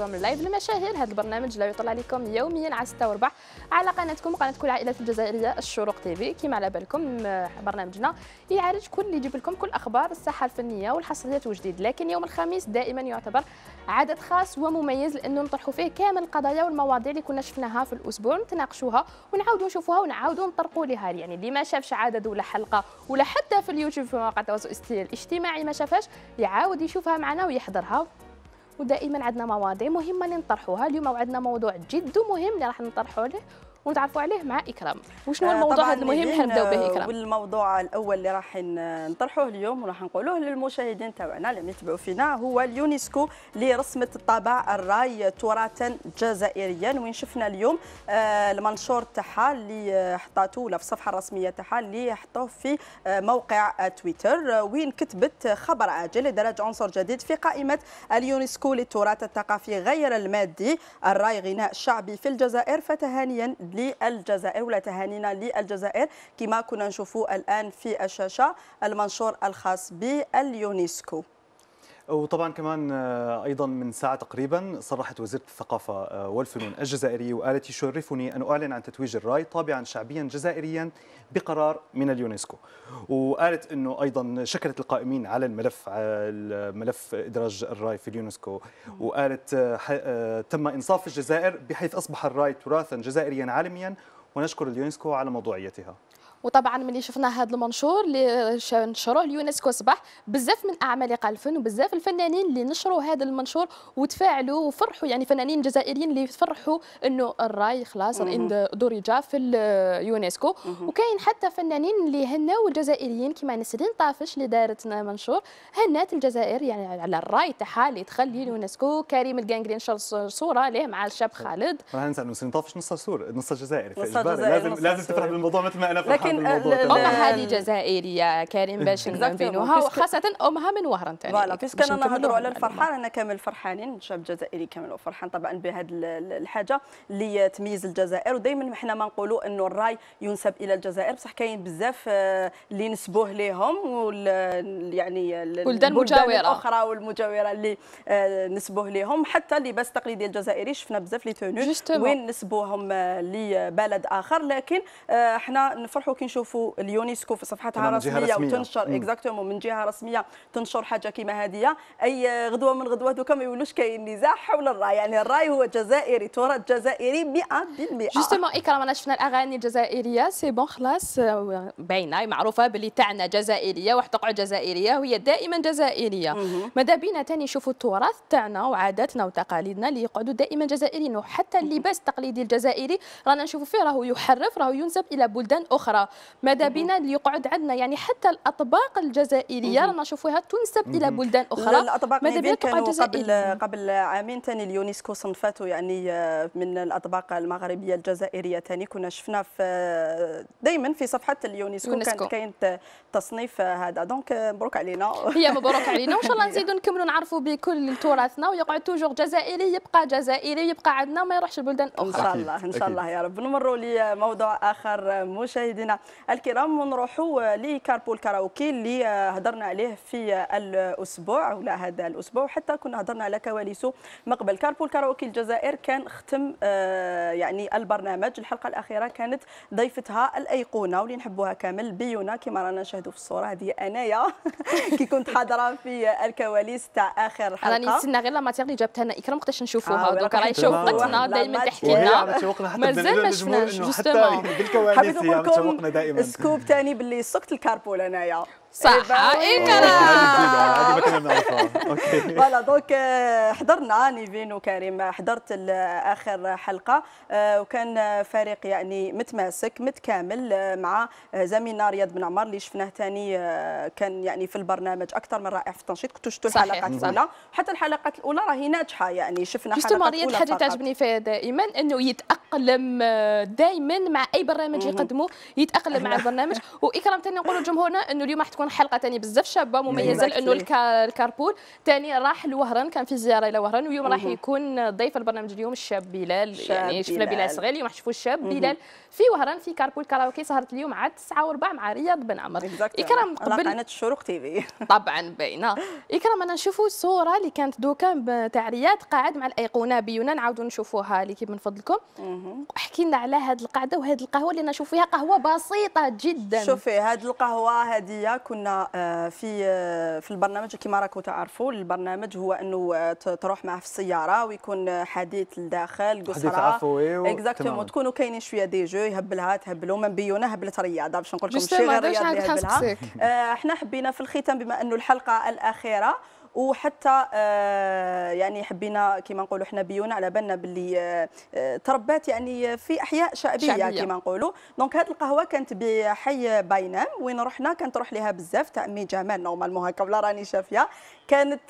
من لايف المشاهير هذا البرنامج لا يطلع لكم يوميا على 6 وربع على قناتكم قناه كل العائله الجزائريه الشروق تي في كما على بالكم برنامجنا يعالج كل اللي يجيب لكم كل اخبار الساحه الفنيه والحصريات وجديد لكن يوم الخميس دائما يعتبر عدد خاص ومميز لانه نطرحوا فيه كامل القضايا والمواضيع اللي كنا شفناها في الاسبوع نتناقشوها ونعاودوا نشوفوها ونعاودوا نطرقوا لها يعني اللي ما شافش عدد ولا حلقه ولا حتى في اليوتيوب في مواقع التواصل الاجتماعي ما شافهاش يعاود يشوفها معنا ويحضرها ودائما عندنا مواضيع مهمه اللي نطرحوها اليوم عندنا موضوع جد مهم اللي راح نطرحوه ونتعرفوا عليه مع اكرام وشنو هو آه، الموضوع هذا المهم اللي نبداو به آه، اكرام والموضوع الاول اللي راح نطرحوه اليوم وراح نقولوه للمشاهدين تاعنا اللي يتبعوا فينا هو اليونسكو اللي رسمت الطابع الراي تراثا جزائريا وين شفنا اليوم آه، المنشور تاعها اللي حطاته ولا في الصفحه الرسميه تاعها اللي حطوه في موقع تويتر وين كتبت خبر عاجل لدرج عنصر جديد في قائمه اليونسكو للتراث الثقافي غير المادي الراي غناء شعبي في الجزائر فتهانيا للجزائر للجزائر تهانينا للجزائر كما كنا نشوفوا الآن في الشاشة المنشور الخاص باليونسكو وطبعا كمان آه، ايضا من ساعه تقريبا صرحت وزيره الثقافه آه، والفنون الجزائريه وقالت يشرفني ان اعلن عن تتويج الراي طابعا شعبيا جزائريا بقرار من اليونسكو وقالت انه ايضا شكرت القائمين على الملف ملف ادراج الراي في اليونسكو وقالت آه، تم انصاف الجزائر بحيث اصبح الراي تراثا جزائريا عالميا ونشكر اليونسكو على موضوعيتها وطبعا ملي شفنا هذا المنشور اللي نشروه اليونسكو صباح بزاف من اعمال الفن وبزاف الفنانين اللي نشروا هذا المنشور وتفاعلوا وفرحوا يعني فنانين جزائريين اللي فرحوا انه الراي خلاص عند درجه في اليونسكو وكاين حتى فنانين اللي هناو الجزائريين كما نسرين طافش اللي دارت منشور هنات الجزائر يعني على الراي تاعها اللي تخلي اليونسكو كريم الكانغري نشر صوره ليه مع الشاب خالد راه نسى نسرين طافش نص صور نص الجزائر نص الجزائر لازم لازم تفرح بالموضوع مثل ما انا فرحان كريم امها هذه جزائريه كريم باش نبينوها وخاصه امها من وهران ثاني فوالا فاش كنا نهضروا على الفرحان انا كامل فرحانين الشعب الجزائري كامل وفرحان طبعا بهذا الحاجه اللي تميز الجزائر ودائما حنا ما نقولوا انه الراي ينسب الى الجزائر بصح كاين بزاف آه، اللي نسبوه لهم يعني البلدان المجاوره الاخرى والمجاوره اللي آه، نسبوه لهم حتى اللباس التقليدي الجزائري شفنا بزاف لي تونو وين نسبوهم آه، لبلد اخر لكن حنا نفرحوا كي ممكن نشوفوا اليونسكو في صفحتها الرسميه وتنشر اكزاكتومون من جهه رسميه تنشر حاجه كيما هذه اي غدوه من غدوات دوكا ما يولوش كاين نزاع حول الراي يعني الراي هو جزائري تراث جزائري 100% جوستومون اكرام انا شفنا الاغاني الجزائريه سي بون خلاص باينه معروفه باللي تاعنا جزائريه وحتقع جزائريه وهي دائما جزائريه ماذا بينا ثاني نشوفوا التراث تاعنا وعاداتنا وتقاليدنا اللي يقعدوا دائما جزائريين وحتى اللباس التقليدي الجزائري رانا نشوفوا فيه راهو يحرف راهو ينسب الى بلدان اخرى ماذا بنا اللي يقعد عندنا يعني حتى الاطباق الجزائريه رانا نشوفوها تنسب الى بلدان اخرى الاطباق ماذا بنا تبقى قبل قبل عامين ثاني اليونسكو صنفته يعني آه، من الاطباق المغربيه الجزائريه ثاني كنا شفنا في آه، دائما في صفحه اليونسكو يونسكو. كانت كاين تصنيف هذا دونك مبروك علينا هي مبروك علينا وان شاء الله نزيدوا نكملوا نعرفوا بكل تراثنا ويقعد توجور جزائري يبقى جزائري يبقى عندنا ما يروحش لبلدان اخرى ان شاء الله ان شاء الله يا رب نمروا لموضوع اخر مشاهدينا الكرام ونروحوا لكاربول كاراوكي اللي هضرنا عليه في الاسبوع ولا هذا الاسبوع حتى كنا هضرنا على كواليسه مقبل كاربول كاراوكي الجزائر كان ختم آه، يعني البرنامج الحلقه الاخيره كانت ضيفتها الايقونه واللي نحبوها كامل بيونا كما رانا نشاهدوا في الصوره هذه انايا كي كنت حاضره في الكواليس تاع اخر حلقه راني نتسنى غير لا ماتيغ اللي جابتها لنا اكرام وقتاش نشوفوها آه دوكا راهي شوقتنا دائما تحكي لنا مازال ما شفناش حتى بالكواليس يعني، دائما سكوب ثاني باللي سقت الكاربول انايا صح اي إيه، هذه ما كنا فوالا دونك آه، حضرنا نيفين وكريم حضرت آه، اخر حلقه آه، وكان فريق يعني متماسك متكامل مع زميلنا رياض بن عمر اللي شفناه ثاني كان يعني في البرنامج اكثر من رائع في التنشيط كنتوا شفتوا الحلقات الاولى حتى الحلقات الاولى راهي ناجحه يعني شفنا حلقات الاولى رياض حاجه تعجبني فيها دائما انه يتاقلم دائما مع اي برنامج يقدمه يتاقلم مع البرنامج واكرام ثاني نقولوا لجمهورنا انه اليوم راح تكون تكون حلقه ثاني بزاف شابه مميزه إيه. لانه الكاربول ثاني راح لوهران كان في زياره الى وهران واليوم راح يكون ضيف البرنامج اليوم الشاب بلال يعني شفنا بلال صغير اليوم راح نشوفوا الشاب بلال في وهران في كاربول كراوكي سهرت اليوم عاد 9 وربع مع رياض بن عمر اكرام قبل قناه الشروق تي في طبعا باينه اكرام انا نشوفوا الصوره اللي كانت دوكا تاع رياض قاعد مع الايقونه بيونا نعاودوا نشوفوها ليكيب من فضلكم احكي لنا على هذه القعده وهذه القهوه اللي نشوف فيها قهوه بسيطه جدا شوفي هذه القهوه هذه كنا آه، في آه، في البرنامج كما راكم تعرفوا البرنامج هو انه آه، تروح معه في السياره ويكون حديث لداخل قصرى اكزاكتو عفوي تكونوا كاينين شويه دي جو يهبلها تهبلوا من بيونا هبلت رياضه باش نقول لكم شي غير رياضه يهبلها احنا حبينا في الختام بما انه الحلقه الاخيره وحتى آه، يعني حبينا كما نقولوا حنا بيونا على بالنا باللي آه، آه، تربات يعني في احياء شعبيه, شعبية. كما نقولوا دونك هذه القهوه كانت بحي باينام وين رحنا كانت تروح لها بزاف تاع مي جمال نورمالمون هكا ولا راني شافيه كانت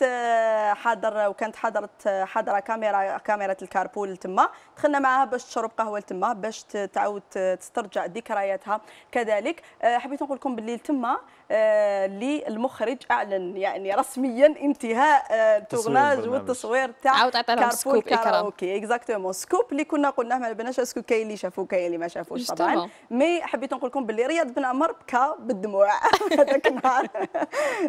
حاضر وكانت حضرت حاضره كاميرا كاميرا الكاربول تما دخلنا معاها باش تشرب قهوه تما باش تعاود تسترجع ذكرياتها كذلك حبيت نقول لكم باللي تما آه، للمخرج اعلن يعني رسميا انتهاء آه، التورناج والتصوير تاع كارفور اوكي اكزاكتومون سكوب اللي كنا قلناه ما بناش اسكو كاين اللي شافوه كاين اللي ما شافوش طبعا مي حبيت نقول لكم باللي رياض بن عمر بكى بالدموع هذاك النهار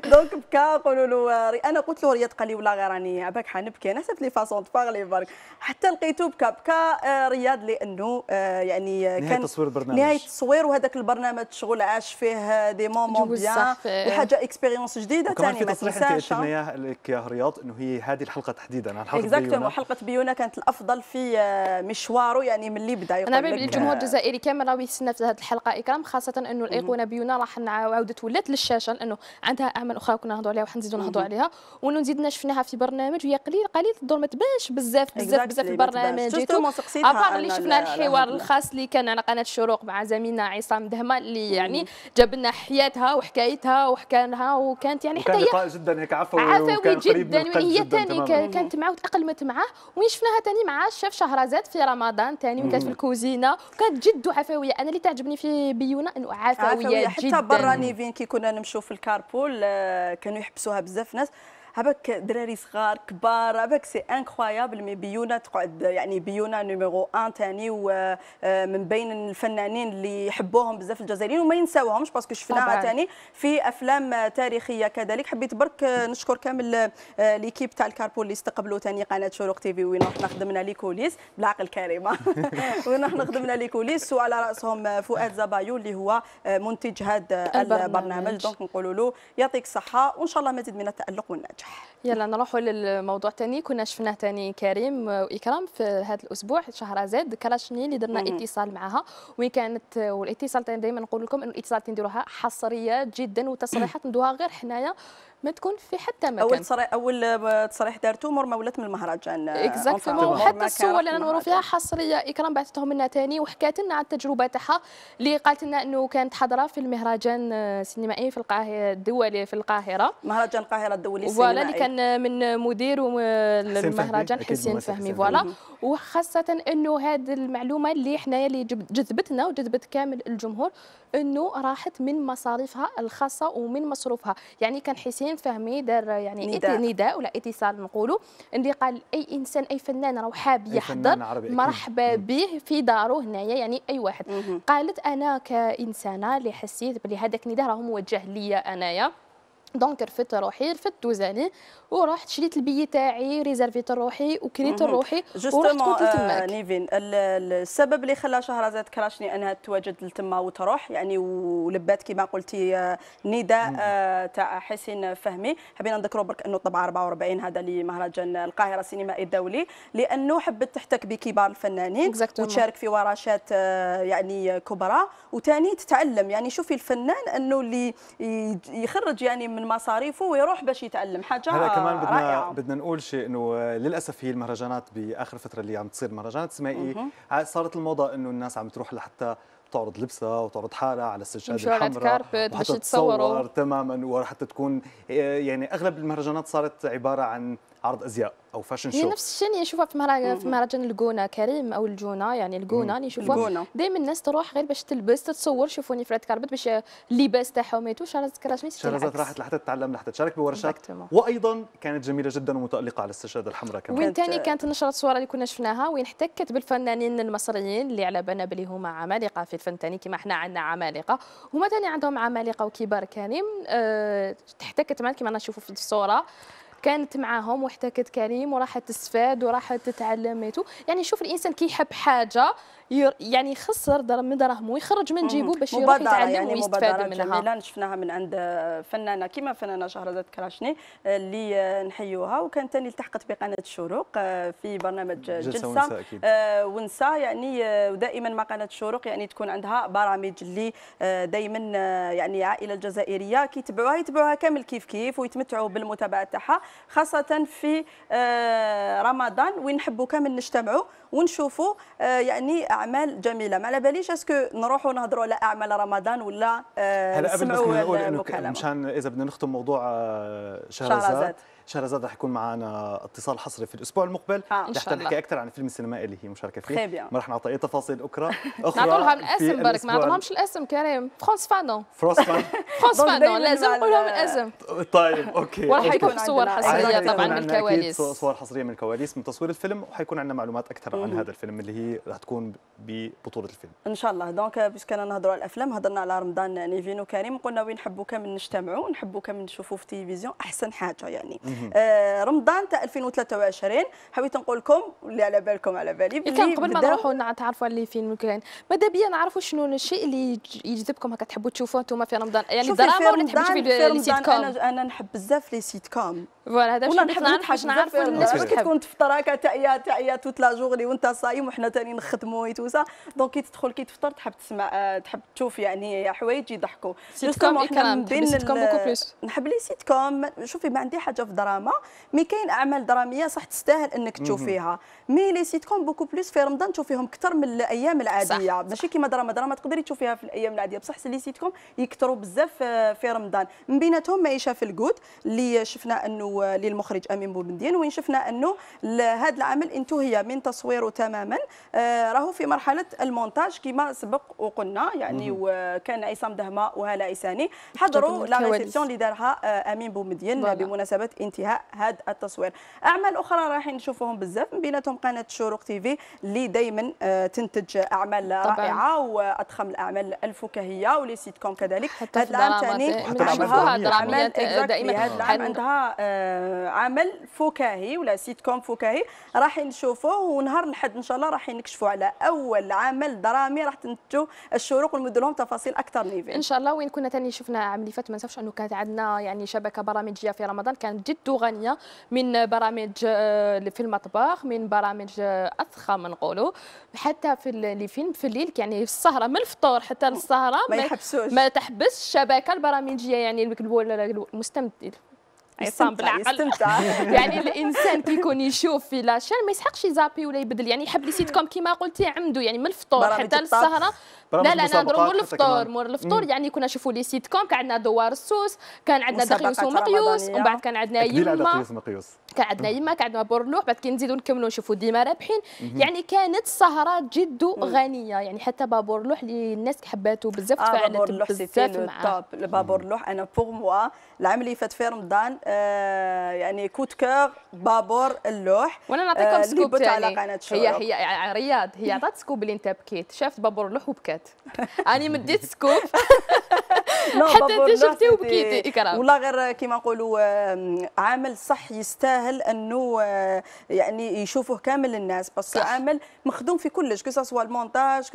دونك بكى نقولوا له انا قلت له رياض قال لي والله غير راني عباك حنبكي انا حسبت لي فاسون تبارلي برك حتى لقيته بكى بكى آه، رياض لانه يعني كان نهايه تصوير البرنامج نهايه التصوير وهذاك البرنامج شغل عاش فيه دي مومون بيان صح وحاجه اكسبيريونس جديده ثاني ما تنساش كمان اياه لك يا رياض انه هي هذه الحلقه تحديدا عن حلقه بيونا حلقه بيونا كانت الافضل في آه، مشواره يعني من اللي بدا انا باللي الجمهور الجزائري كامل راه يستنى في هذه الحلقه اكرام خاصه انه الايقونه بيونا راح عاودت ولات للشاشه لانه عندها اعمال اخرى كنا نهضروا عليها وحنزيدوا نهضروا عليها ونزيدنا شفناها في برنامج وهي قليل قليل الدور ما تبانش بزاف بزاف بزاف في البرنامج ابار اللي شفنا الحوار الخاص اللي كان على قناه الشروق مع زميلنا عصام دهما اللي يعني جاب لنا حياتها وحكى حكايتها وحكانها وكانت يعني حتى لقاء جدا هيك عفوي عفوي جدا هي ثاني كانت معاه وتاقلمت معاه وين شفناها ثاني مع الشيف شهرزاد في رمضان ثاني وكانت في الكوزينه وكانت جد وعفويه انا اللي تعجبني في بيونا انه عفويه, عفوية. حتى برا نيفين كي كنا نمشوا في الكاربول آه، كانوا يحبسوها بزاف ناس هباك دراري صغار كبار هباك سي انكرويابل مي بيونا تقعد يعني بيونا نيميرو ان تاني ومن آه، بين الفنانين اللي يحبوهم بزاف الجزائريين وما ينساوهمش باسكو شفناها تاني في افلام تاريخيه كذلك حبيت برك آه، نشكر كامل آه، ليكيب تاع الكاربول اللي استقبلوا تاني قناه شروق تي في وين رحنا خدمنا لي كوليس بالعقل كريمه وين رحنا خدمنا لي كوليس وعلى راسهم فؤاد زبايو اللي هو منتج هذا البرنامج دونك نقولوا له يعطيك الصحه وان شاء الله مزيد من التالق والنجاح يلا نروحوا للموضوع تاني كنا شفناه تاني كريم واكرام في هذا الاسبوع شهر زاد كراشني اللي درنا اتصال معها وين كانت والاتصال دائما نقول لكم انه الاتصالات نديروها حصريه جدا وتصريحات ندوها غير حنايا ما تكون في حتى مكان اول تصريح اول تصريح آه، دارتو مور ولات من المهرجان اكزاكتومون وحتى الصور اللي نورو فيها حصريه اكرام بعثتهم لنا ثاني وحكات لنا على التجربه تاعها اللي قالت لنا انه كانت حاضره في المهرجان آه، السينمائي في القاهره الدولي في القاهره مهرجان القاهره الدولي السينمائي فوالا اللي كان من مدير المهرجان حسين فهمي فوالا وخاصه انه هذه المعلومه اللي حنايا اللي جذبتنا وجذبت كامل الجمهور انه راحت من مصاريفها الخاصه ومن مصروفها يعني كان حسين كان فهمي دار يعني نداء, نداء ولا اتصال نقولوا اللي قال اي انسان اي فنان راه حاب يحضر مرحبا به في داره هنايا يعني اي واحد قالت انا كانسانه اللي حسيت بلي هذاك النداء راه موجه ليا انايا دونك رفدت روحي رفدت وزاني ورحت شريت البي تاعي ريزرفيت روحي وكريت روحي ورحت كنت آه، تماك نيفين السبب اللي خلى شهرزاد كراشني انها تواجد لتما وتروح يعني ولبات كما قلتي آه، نداء آه، تاع حسين فهمي حبينا نذكروا برك انه طبعا 44 هذا اللي مهرجان القاهره السينمائي الدولي لانه حبت تحتك بكبار الفنانين وتشارك في ورشات يعني كبرى وثاني تتعلم يعني شوفي الفنان انه اللي يخرج يعني من مصاريفه ويروح باش يتالم حاجه هذا كمان بدنا رائعة. بدنا نقول شيء انه للاسف هي المهرجانات باخر فتره اللي عم تصير مهرجانات سمائي صارت الموضه انه الناس عم تروح لحتى تعرض لبسها وتعرض حالها على السجاد الحمراء كاربت باش تصوروا تماما وحتى تكون إيه، يعني اغلب المهرجانات صارت عباره عن عرض ازياء او فاشن شو نفس الشيء اللي نشوفها في مهرجان في مهرجان الجونه كريم او الجونه يعني الجونه اللي نشوفها دائما الناس تروح غير باش تلبس تتصور شوفوني في راد كاربت باش اللباس تاعهم شارز شارزت كراشمي شارزت راحت لحتى تتعلم لحتى تشارك بورشات وايضا كانت جميله جدا ومتالقه على السجاده الحمراء كمان وين ثاني كانت نشرت صوره اللي كنا شفناها وين احتكت بالفنانين المصريين اللي على بالنا بلي هما عمالقه في الفن ثاني كما احنا عندنا عمالقه هما ثاني عندهم عمالقه وكبار كريم أه تحتكت معنا كما نشوفوا في الصوره كانت معاهم واحتكت كريم وراحت تستفاد وراحت تتعلم يعني شوف الانسان كيحب حاجه يعني خسر درهم من دراهمو ويخرج من جيبه باش يروح يتعلم يعني ويستفاد منها جميله شفناها من عند فنانه كما فنانه شهرزاد كراشني آه، اللي نحيوها وكانت ثاني التحقت بقناه الشروق آه، في برنامج جلسه, جلسة آه، ونسى يعني ودائما ما قناه الشروق يعني تكون عندها برامج اللي دائما يعني العائله الجزائريه كيتبعوها يتبعوها كامل كيف كيف ويتمتعوا بالمتابعه تاعها خاصه في رمضان وين نحبوا كامل نجتمعوا ونشوفوا آه، يعني اعمال جميله ما على باليش اسكو نروحوا نهضروا على اعمال رمضان ولا آه، هلا قبل بس نقول مشان اذا بدنا نختم موضوع آه، شهرزاد شهرزاد رح يكون معنا اتصال حصري في الاسبوع المقبل آه رح تحكي اكثر عن الفيلم السينمائي اللي هي مشاركه فيه خيبيا. ما رح نعطي اي تفاصيل اخرى اخرى نعطوا لهم الاسم برك ما نعطوهمش الاسم كريم فرانس فانون فرانس فانون فرانس فانون لازم نقول لهم الاسم طيب اوكي وراح يكون صور حصريه طبعا من الكواليس صور حصريه من الكواليس من تصوير الفيلم وحيكون عندنا معلومات اكثر عن هذا الفيلم اللي هي رح تكون ببطوله الفيلم ان شاء الله دونك باش كنا نهضروا على الافلام هضرنا على رمضان نيفين وكريم قلنا وين نحبوا كامل نجتمعوا ونحبوا كامل نشوفوا في التلفزيون احسن حاجه يعني آه، رمضان تاع 2023 حبيت نقول لكم اللي على بالكم على بالي إيه، كان قبل ما نروحوا نتعرفوا اللي فيلم كان ماذا بيا نعرفوا شنو الشيء اللي يجذبكم هكا تحبوا تشوفوه انتم في رمضان يعني الدراما ولا تحبوا تشوفوا لي كوم انا انا نحب بزاف لي سيت كوم فوالا هذا نحب نحب نعرفوا الناس كي تكون تفطر هكا تاعيا تاعيا توت لا جورني وانت صايم وحنا تاني نخدموا ويتوسا دونك كي تدخل كي تفطر تحب تسمع آه، تحب تشوف يعني حوايج يضحكوا سيت كوم إيه، احنا من بين نحب لي سيت كوم شوفي ما عندي حاجه في الدراما مي كاين اعمال دراميه صح تستاهل انك تشوفيها مي لي كوم بوكو بلوس في رمضان تشوفيهم اكثر من الايام العاديه ماشي كيما دراما دراما تقدري تشوفيها في الايام العاديه بصح لي كوم يكثروا بزاف آه، في رمضان من بيناتهم معيشه في الكود اللي شفنا انه آه، للمخرج امين بومدين وين شفنا انه هذا العمل انتهي من تصويره تماما آه راهو في مرحله المونتاج كما سبق وقلنا يعني مم. وكان عصام دهمه وهلا عيساني حضروا لا ريسيبسيون اللي دارها آه، امين بومدين بمناسبه انتهاء هذا التصوير اعمال اخرى راح نشوفوهم بزاف من بيناتهم قناه شروق تي في اللي دائما آه، تنتج اعمال طبعاً. رائعه واضخم الاعمال الفكاهيه ولي سيت كوم كذلك هذا العام ثاني عندها دائما آه، هذا العام عندها عمل فكاهي ولا سيت كوم فكاهي راح نشوفوه ونهار الحد ان شاء الله راح نكشفوا على اول عمل درامي راح تنتجوا الشروق ونمد لهم تفاصيل اكثر نيفي ان شاء الله وين كنا ثاني شفنا عام اللي فات ما نساوش انه كانت عندنا يعني شبكه برامجيه في رمضان كانت جد غنيه من برامج آه، في المطبخ من برامج اثخى آه، منقولوا حتى في اللي فيلم في الليل يعني في السهره من الفطور حتى للسهره ما, ما تحبس الشبكه البرامجيه يعني المكتبول المستمد عصام بالعقل يعني الانسان كي يكون يشوف في لاشين ما يسحقش يزابي ولا يبدل يعني يحب لي سيت كوم كيما قلتي عنده يعني من الفطور حتى للسهره لا لا نهضروا مور الفطور مور الفطور يعني كنا نشوفوا لي سيت كوم كان عندنا دوار السوس كان عندنا دقيوس ومقيوس ومن بعد كان عندنا يما دقيوس مقيوس كان عندنا يما كان عندنا برلوح بعد كي نزيدوا نكملوا نشوفوا ديما رابحين يعني كانت سهرات جد غنيه يعني حتى بابور اللي الناس حباته بزاف آه، تفاعلت آه بزاف معاه طاب بابور لوح انا بوغ موا العام اللي فات في رمضان آه يعني كوت كور بابور اللوح وانا نعطيكم آه سكوب على قناه هي هي رياض هي عطات سكوب اللي انت بكيت شافت بابور اللوح وبكات انا مديت سكوب حتى انت شفتي وبكيتي اكرام إيه والله غير كما نقولوا عامل صح يستاهل انه آه، يعني يشوفوه كامل الناس بس عامل مخدوم في كلش كو سوا المونتاج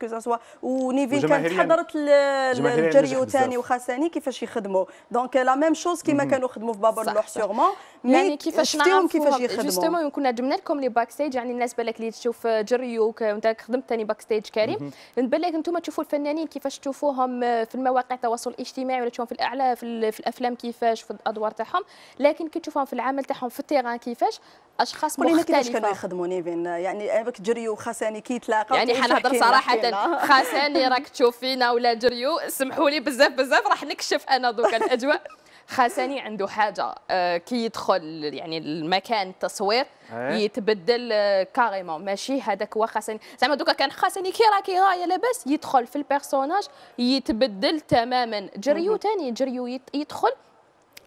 كو سوا ونيفين كانت حضرت الجريو ثاني وخاساني كيفاش يخدموا دونك لا ميم شوز كيما كانوا خدموا في بابور لوح سيغمون يعني كيفاش شفتيهم كيفاش يخدموا جوستومون كنا جبنا لكم لي باك ستيج يعني الناس بالك اللي تشوف آه، جريو انت خدمت ثاني باك ستيج كريم بالك انتم تشوفوا الفنانين كيفاش تشوفوهم آه، في المواقع التواصل التواصل الاجتماعي ولا تشوفهم في الاعلى في, في الافلام كيفاش في الادوار تاعهم لكن كي تشوفهم في العمل تاعهم في التيران كيفاش اشخاص مختلفين كيفاش كانوا يخدموا نيفين يعني باك جريو وخساني كي تلاقاو يعني حنهضر صراحه خساني راك تشوف فينا ولا جريو سمحوا لي بزاف بزاف راح نكشف انا دوكا الاجواء خاساني عنده حاجه آه، كي يدخل يعني المكان التصوير إيه. يتبدل آه، كاريمون ماشي هذاك هو خاساني زعما دوكا كان خاساني كي راكي غايه لاباس يدخل في البيرسوناج يتبدل تماما جريو ثاني جريو يدخل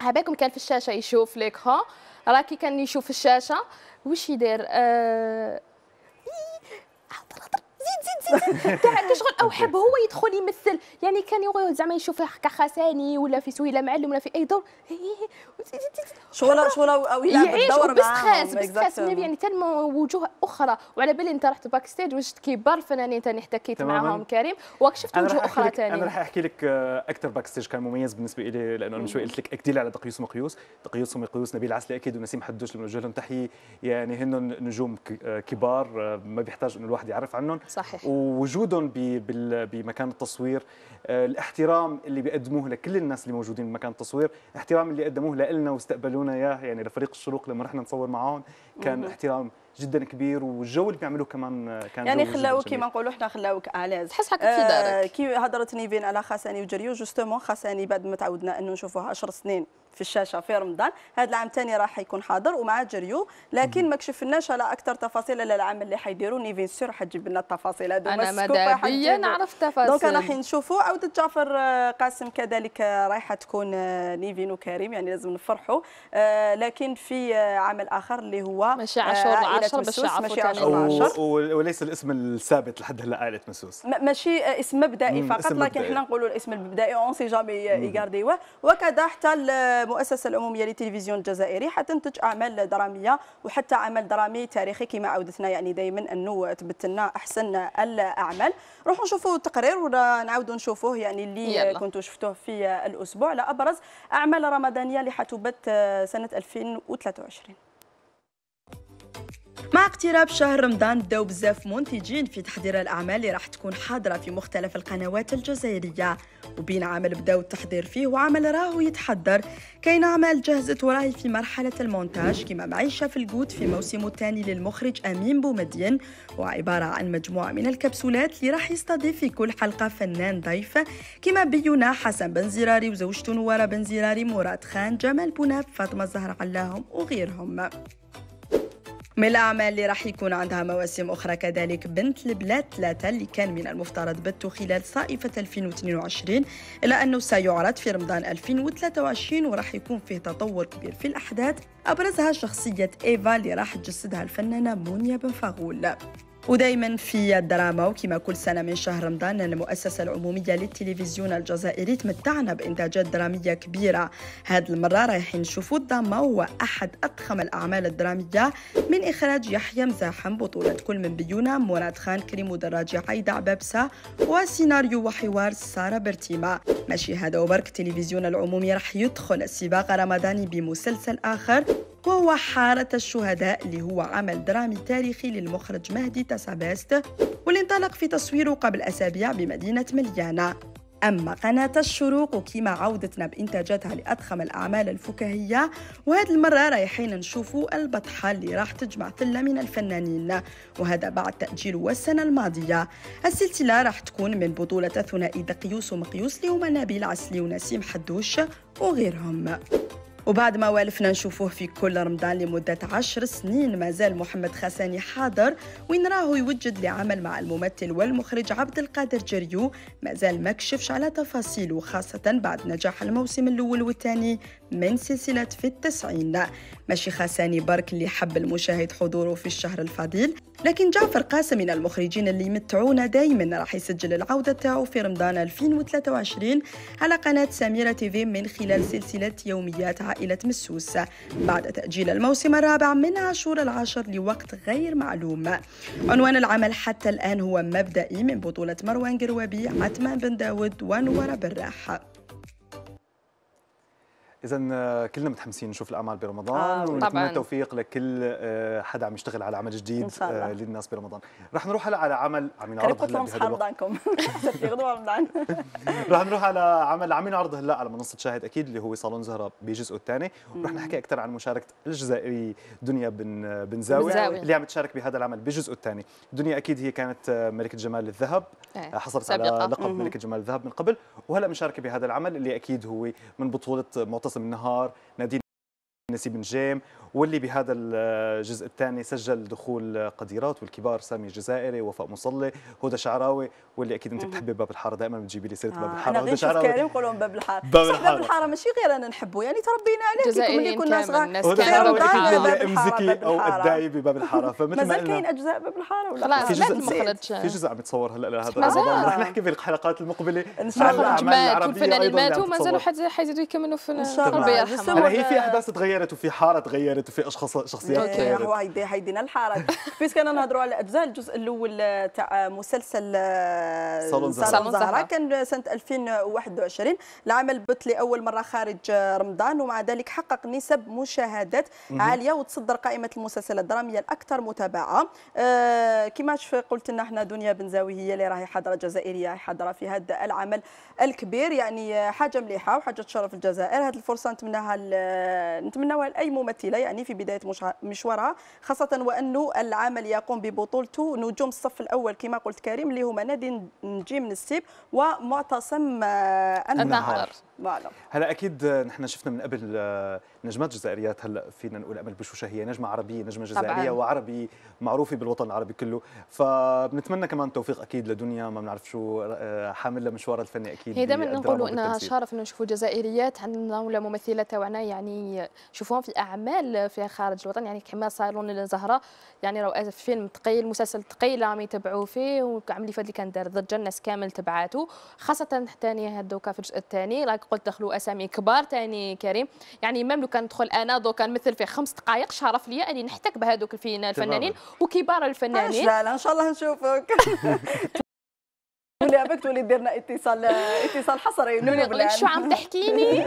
عباكم كان في الشاشه يشوف ليك ها راكي كان يشوف الشاشه واش يدير آه زيد زيد زيد كشغل او حب هو يدخل يمثل يعني كان زعما يشوف كخساني ولا في سويلة معلم ولا في اي دور إيه، إيه، إيه. شغل شغل او يلعب الدور معاهم بس خاص يعني تنمو وجوه اخرى وعلى بالي انت رحت باك ستيج وجدت كبار فنانين تاني حتى معاهم كريم شفت وجوه اخرى ثاني انا راح احكي لك اكثر باك ستيج كان مميز بالنسبه لي لانه انا شوي قلت لك اكدي على دقيوس مقيوس دقيوس مقيوس نبيل عسلي اكيد ونسيم حدوش اللي بنوجه لهم تحيه يعني هن نجوم آه، كبار آه، ما بيحتاج انه الواحد يعرف عنهم صح صحيح. ووجودهم بمكان التصوير آه، الاحترام اللي بيقدموه لكل الناس اللي موجودين بمكان التصوير الاحترام اللي قدموه لنا واستقبلونا اياه يعني لفريق الشروق لما رحنا نصور معهم كان احترام جدا كبير والجو اللي بيعملوه كمان آه، كان يعني خلاوك كما نقولوا حنا خلاوك الاز حس حكيت في دارك آه كي هضرتني بين على خاساني وجريو جوستومون خاساني بعد ما تعودنا انه نشوفوها 10 سنين في الشاشه في رمضان هذا العام ثاني راح يكون حاضر ومع جريو لكن ما كشفناش على اكثر تفاصيل على العام اللي حيديروا نيفين سور حتجيب لنا التفاصيل هذو انا مدابيا نعرف التفاصيل دونك راح نشوفوا عوده جعفر آه، قاسم كذلك آه، رايحه تكون آه، نيفين وكريم يعني لازم نفرحوا لكن في عمل اخر اللي هو ماشي 10 10 باش ماشي 10 وليس الاسم الثابت لحد هلا عائله مسوس ماشي اسم مبدئي فقط لكن حنا نقولوا الاسم المبدئي اون سي جامي يغارديوه وكذا حتى المؤسسه العموميه للتلفزيون الجزائري حتنتج اعمال دراميه وحتى عمل درامي تاريخي كما عودتنا يعني دائما انه تبت لنا احسن الاعمال روحوا نشوفوا التقرير ونعاودوا نشوفوه يعني اللي يلا. كنتوا شفتوه في الاسبوع لابرز اعمال رمضانيه اللي حتبت سنه 2023 مع اقتراب شهر رمضان بداو بزاف منتجين في تحضير الاعمال اللي راح تكون حاضره في مختلف القنوات الجزائريه وبين عمل بداو التحضير فيه وعمل راهو يتحضر كاين اعمال جهزت وراهي في مرحله المونتاج كما معيشه في الجود في موسمه الثاني للمخرج امين بومدين وعباره عن مجموعه من الكبسولات اللي راح يستضيف في كل حلقه فنان ضيف كما بينا حسن بن زراري وزوجته نوره بن زراري مراد خان جمال بناب فاطمه زهر علاهم وغيرهم من الأعمال اللي راح يكون عندها مواسم أخرى كذلك بنت البلاد ثلاثة اللي كان من المفترض بثه خلال صائفة 2022 إلا أنه سيعرض في رمضان 2023 وراح يكون فيه تطور كبير في الأحداث أبرزها شخصية إيفا اللي راح تجسدها الفنانة مونيا فاغول ودايما في الدراما وكما كل سنة من شهر رمضان المؤسسة العمومية للتلفزيون الجزائري تمتعنا بإنتاجات درامية كبيرة هاد المرة رايحين نشوفوا الضامة هو أحد أضخم الأعمال الدرامية من إخراج يحيى مزاحم بطولة كل من بيونا مراد خان كريم ودراجي عايدة عبابسة وسيناريو وحوار سارة برتيمة ماشي هذا وبرك التلفزيون العمومي راح يدخل السباق رمضاني بمسلسل آخر قوة حارة الشهداء اللي هو عمل درامي تاريخي للمخرج مهدي تسابست واللي انطلق في تصويره قبل أسابيع بمدينة مليانة أما قناة الشروق وكيما عودتنا بإنتاجاتها لأضخم الأعمال الفكاهية وهذه المرة رايحين نشوفوا البطحة اللي راح تجمع ثلة من الفنانين وهذا بعد تأجيل السنة الماضية السلسلة راح تكون من بطولة ثنائي دقيوس ومقيوس اللي هما نبيل عسلي ونسيم حدوش وغيرهم وبعد ما والفنا نشوفوه في كل رمضان لمدة عشر سنين مازال محمد خساني حاضر وين راه يوجد لعمل مع الممثل والمخرج عبد القادر جريو مازال ما كشفش على تفاصيله خاصة بعد نجاح الموسم الأول والثاني من سلسلة في التسعين ماشي خاساني برك اللي حب المشاهد حضوره في الشهر الفضيل لكن جعفر قاسم من المخرجين اللي متعونا دايما راح يسجل العودة تاعو في رمضان 2023 على قناة سميرة تيفي من خلال سلسلة يوميات عائلة مسوس بعد تأجيل الموسم الرابع من عاشور العاشر لوقت غير معلوم عنوان العمل حتى الآن هو مبدئي من بطولة مروان قروابي عتمان بن داود ونورة بالراحة اذا آه، كلنا متحمسين نشوف الاعمال برمضان آه ونتمنى التوفيق لكل آه، حدا عم يشتغل على عمل جديد إن شاء آه، الله. للناس برمضان رح نروح هلا على عمل عم ينعرض هلا بهذا الوقت رمضان رح نروح على عمل عم ينعرض هلا على منصه شاهد اكيد اللي هو صالون زهره بجزءه الثاني ورح نحكي اكثر عن مشاركه الجزائري دنيا بن بن زاويه اللي عم تشارك بهذا العمل بجزءه الثاني دنيا اكيد هي كانت ملكه جمال الذهب إيه، حصلت على لقب ملكه جمال الذهب من قبل وهلا مشاركه بهذا العمل اللي اكيد هو من بطوله معتصم منتصف النهار نهار نادين نسيب نجام واللي بهذا الجزء الثاني سجل دخول قديرات والكبار سامي الجزائري وفاء مصلي هدى شعراوي واللي اكيد انت بتحبي باب الحاره دائما بتجيبي لي سيره آه باب الحاره هدى شعراوي كريم يقولون باب الحاره باب الحاره, باب الحاره ماشي غير انا نحبه يعني تربينا عليه كيف كنا كنا صغار هدى شعراوي امزكي او ادعي بباب الحاره فمثل ما كاين اجزاء باب الحاره ولا في جزء في جزء عم يتصور هلا لهذا الموضوع رح نحكي في الحلقات المقبله ان شاء الله مات والفنانين ماتوا مازالوا حيزيدوا يكملوا في التربيه هي في احداث تغير تغيرت وفي حاره تغيرت وفي اشخاص شخصيات تغيرت هو هيدي هيدينا الحاره بس كنا نهضروا على الاجزاء الجزء الاول آه، تاع آه، مسلسل آه، صالون زهره كان سنه 2021 العمل بث لاول مره خارج رمضان ومع ذلك حقق نسب مشاهدات عاليه وتصدر قائمه المسلسلات الدراميه الاكثر متابعه كما قلت لنا احنا دنيا بنزاوي هي اللي راهي حاضره جزائريه حاضره في هذا العمل الكبير يعني حاجه مليحه وحاجه تشرف الجزائر هذه الفرصه نتمناها نتمنى نوع أي ممثلة يعني في بداية مشوارها خاصة وأنه العمل يقوم ببطولته نجوم الصف الأول كما قلت كريم اللي هما نادي نجيم نسيب ومعتصم آه، النهار فوالا هلا اكيد نحن شفنا من قبل آه، نجمات جزائريات هلا فينا نقول امل بشوشه هي نجمه عربيه نجمه جزائريه طبعاً. وعربي معروفه بالوطن العربي كله فبنتمنى كمان التوفيق اكيد لدنيا ما بنعرف شو آه، حامل لها مشوارها الفني اكيد هي دائما نقولوا انها شرف انه نشوفوا جزائريات عندنا ولا ممثله تاعنا يعني شوفوهم في اعمال فيها خارج الوطن يعني كما صالون الزهره يعني في فيلم ثقيل مسلسل ثقيل عم يتبعوا فيه وعملي فهاد اللي كان دار ضجه الناس كامل تبعاته خاصه حتى هذوك في الجزء الثاني راك قلت دخلوا اسامي كبار تاني كريم يعني ميم لو كان ندخل انا دو كان مثل في خمس دقائق شرف لي اني نحتك بهذوك الفنانين وكبار الفنانين آه، لا لا ان شاء الله نشوفك ولا بك تولي ديرنا اتصال اتصال حصري نقول شو عم تحكيني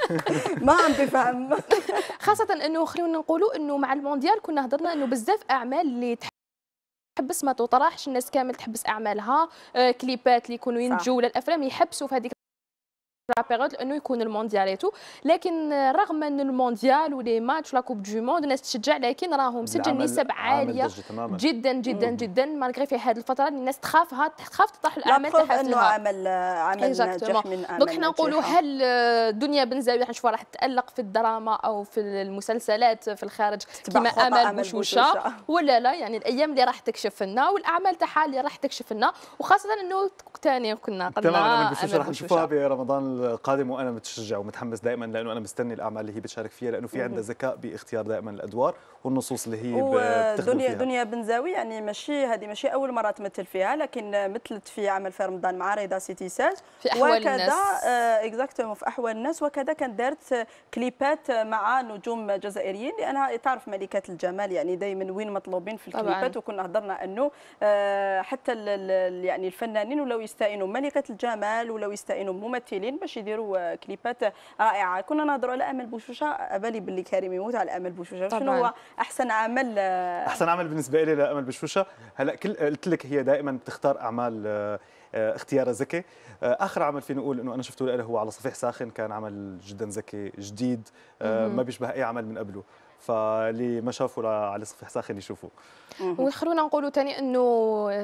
ما عم بفهم خاصة انه خلونا نقولوا انه مع المونديال كنا هضرنا انه بزاف اعمال اللي تحبس ما تطرحش الناس كامل تحبس اعمالها آه، كليبات اللي يكونوا ينتجوا ولا الافلام يحبسوا في هذيك بيريود لانه يكون المونديال الموندياليتو لكن رغم ان المونديال ولي ماتش لا كوب دو موند الناس تشجع لكن راهم مسجل نسب عاليه جدا جدا جدا مالغري في هذه الفتره الناس تخافها تخاف تطرح الاعمال تاعها انه عمل عمل ناجح من عمل دونك حنا نقولوا هل دنيا بن زاويه نشوفها راح تالق في الدراما او في المسلسلات في الخارج كما امل بوشوشه ولا لا يعني الايام اللي راح تكشف لنا والاعمال تاعها اللي راح تكشف لنا وخاصه انه تاني كنا قلنا امل بوشوشه راح نشوفوها في رمضان القادم وانا متشجع ومتحمس دائما لانه انا مستني الاعمال اللي هي بتشارك فيها لانه في عندها ذكاء باختيار دائما الادوار والنصوص اللي هي بتخدم دنيا فيها. دنيا بنزاوي يعني ماشي هذه ماشي اول مره تمثل فيها لكن مثلت في عمل في رمضان مع رضا سيتي ساج في احوال وكذا الناس اكزاكتومون آه، في احوال الناس وكذا كانت دارت كليبات مع نجوم جزائريين لانها تعرف ملكه الجمال يعني دائما وين مطلوبين في الكليبات وكنا هضرنا انه آه، حتى يعني الفنانين ولو يستعينوا ملكه الجمال ولو يستعينوا ممثلين باش يديروا كليبات رائعه كنا نهضروا على امل بوشوشه بالي باللي كريم يموت على امل بوشوشه شنو هو احسن عمل احسن عمل بالنسبه لي لامل بوشوشه هلا قلت لك هي دائما بتختار اعمال آه، اختيار ذكي آه، اخر عمل فيني اقول انه انا شفته له هو على صفيح ساخن كان عمل جدا ذكي جديد آه، ما بيشبه اي عمل من قبله فاللي ما شافوا على صفيح ساخن يشوفوا وخلونا نقولوا ثاني انه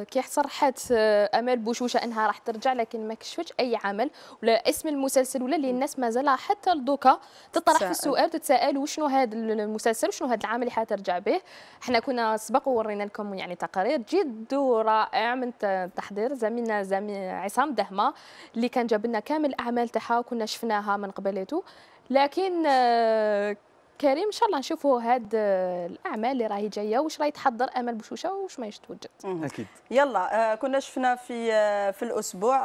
كي صرحت امال بوشوشه انها راح ترجع لكن ما كشفتش اي عمل ولا اسم المسلسل ولا اللي الناس مازال حتى لدوكا تطرح في السؤال تتساءل وشنو هذا المسلسل وشنو هذا العمل اللي حترجع به احنا كنا سبق وورينا لكم يعني تقارير جد رائع من تحضير زميلنا زاهر عصام دهمه اللي كان جاب لنا كامل الاعمال تاعها وكنا شفناها من قبلته لكن آه، كريم ان شاء الله نشوفوا هاد آه، الاعمال اللي راهي جايه واش راهي تحضر امل بشوشه واش ما يتوجد اكيد يلا آه، كنا شفنا في في الاسبوع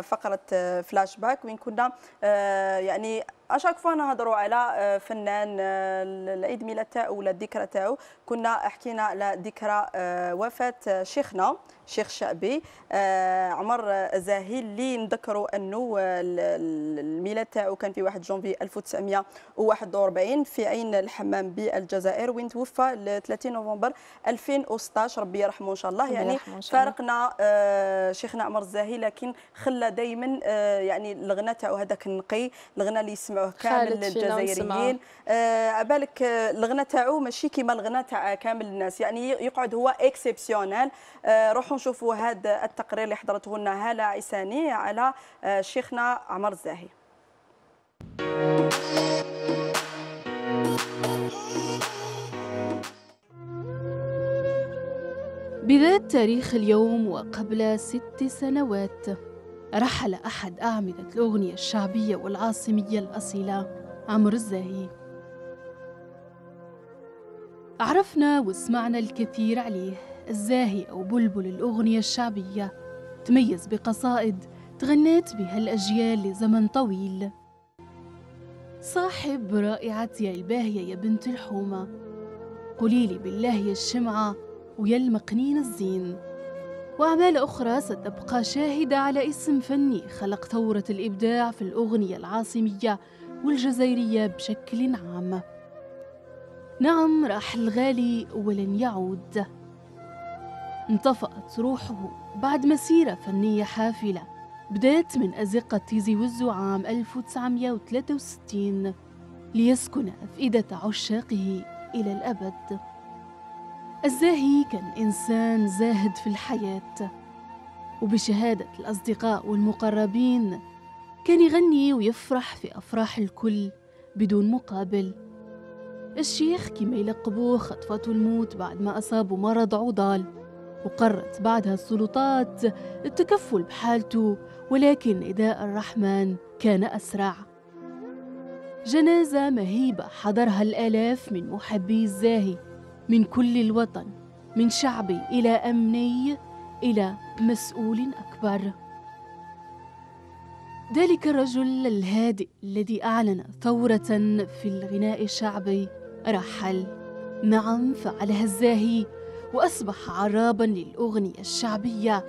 فقره فلاش باك وين كنا يعني اشاك فوا نهضروا على آه، فنان العيد آه، ميلاد تاعو ولا الذكرى تاعو كنا حكينا على ذكرى آه، وفاه شيخنا شيخ الشعبي عمر زاهي اللي نذكروا انه الميلاد تاعو كان في 1 جونفي 1941 في عين الحمام بالجزائر وين توفى 30 نوفمبر 2016 ربي يرحمه ان شاء الله يعني فارقنا شيخنا عمر الزاهي لكن خلى دائما يعني الغناء تاعو هذاك النقي الغناء اللي يسمع نسمعوه كامل الجزائريين آه، بالك الغنى آه، تاعو ماشي كيما الغنى تاع كامل الناس يعني يقعد هو اكسبسيونيل آه، روحوا نشوفوا هذا التقرير اللي حضرته لنا هاله عيساني على شيخنا عمر الزاهي بذات تاريخ اليوم وقبل ست سنوات رحل أحد أعمدة الأغنية الشعبية والعاصمية الأصيلة عمرو الزاهي عرفنا وسمعنا الكثير عليه الزاهي أو بلبل الأغنية الشعبية تميز بقصائد تغنت بها الأجيال لزمن طويل صاحب رائعة يا الباهية يا بنت الحومة قوليلي بالله يا الشمعة ويا المقنين الزين وأعمال أخرى ستبقى شاهدة على اسم فني خلق ثورة الإبداع في الأغنية العاصمية والجزائرية بشكل عام نعم راح الغالي ولن يعود انطفأت روحه بعد مسيرة فنية حافلة بدأت من أزقة تيزي وزو عام 1963 ليسكن أفئدة عشاقه إلى الأبد الزاهي كان إنسان زاهد في الحياة وبشهادة الأصدقاء والمقربين كان يغني ويفرح في أفراح الكل بدون مقابل الشيخ كما يلقبوه خطفته الموت بعد ما أصابه مرض عضال وقررت بعدها السلطات التكفل بحالته ولكن إداء الرحمن كان أسرع جنازة مهيبة حضرها الآلاف من محبي الزاهي من كل الوطن من شعبي إلى أمني إلى مسؤول أكبر ذلك الرجل الهادئ الذي أعلن ثورة في الغناء الشعبي رحل نعم فعلها الزاهي وأصبح عرابا للأغنية الشعبية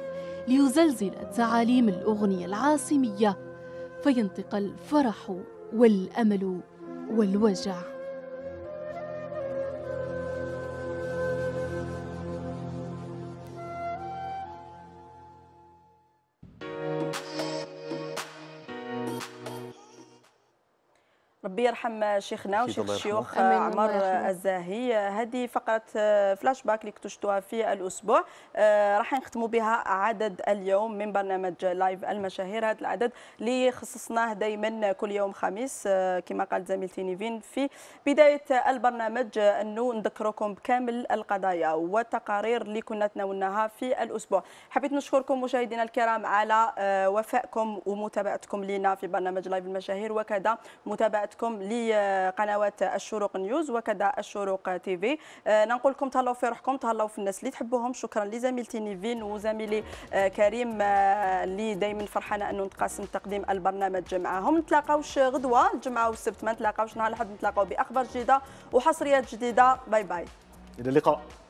ليزلزل تعاليم الأغنية العاصمية فينطق الفرح والأمل والوجع ربي يرحم شيخنا وشيخ الشيوخ عمر الزاهي هذه فقره فلاش باك اللي اكتشتوها في الاسبوع آه، راح نختموا بها عدد اليوم من برنامج لايف المشاهير هذا العدد اللي خصصناه دائما كل يوم خميس آه، كما قالت زميلتي نيفين في بدايه البرنامج انه نذكركم بكامل القضايا والتقارير اللي كنا تناولناها في الاسبوع حبيت نشكركم مشاهدينا الكرام على آه، وفائكم ومتابعتكم لنا في برنامج لايف المشاهير وكذا متابعتكم لكم لقنوات الشروق نيوز وكذا الشروق تي في آه، نقول لكم تهلاو في روحكم تهلاو في الناس اللي تحبوهم شكرا لزميلتي نيفين وزميلي آه، كريم آه، اللي دائما فرحانه انه نتقاسم تقديم البرنامج معاهم نتلاقاوش غدوه الجمعه والسبت ما نتلاقاوش نهار الاحد نتلاقاو باخبار جديده وحصريات جديده باي باي الى اللقاء